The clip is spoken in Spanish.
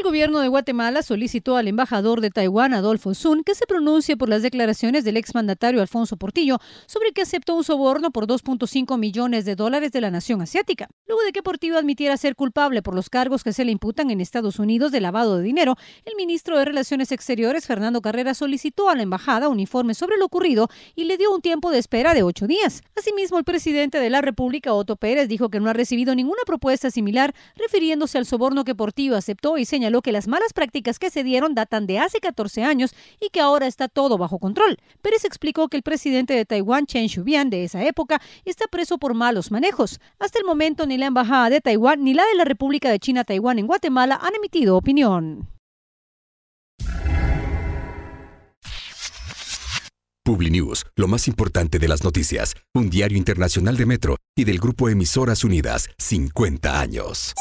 El gobierno de Guatemala solicitó al embajador de Taiwán, Adolfo Sun, que se pronuncie por las declaraciones del exmandatario Alfonso Portillo sobre que aceptó un soborno por 2.5 millones de dólares de la nación asiática, luego de que Portillo admitiera ser culpable por los cargos que se le imputan en Estados Unidos de lavado de dinero. El ministro de Relaciones Exteriores, Fernando Carrera, solicitó a la embajada un informe sobre lo ocurrido y le dio un tiempo de espera de ocho días. Asimismo, el presidente de la República, Otto Pérez, dijo que no ha recibido ninguna propuesta similar refiriéndose al soborno que Portillo aceptó y señaló lo que las malas prácticas que se dieron datan de hace 14 años y que ahora está todo bajo control. Pérez explicó que el presidente de Taiwán, Chen Shui-bian, de esa época, está preso por malos manejos. Hasta el momento, ni la Embajada de Taiwán ni la de la República de China-Taiwán en Guatemala han emitido opinión. PubliNews, lo más importante de las noticias, un diario internacional de Metro y del grupo Emisoras Unidas, 50 años.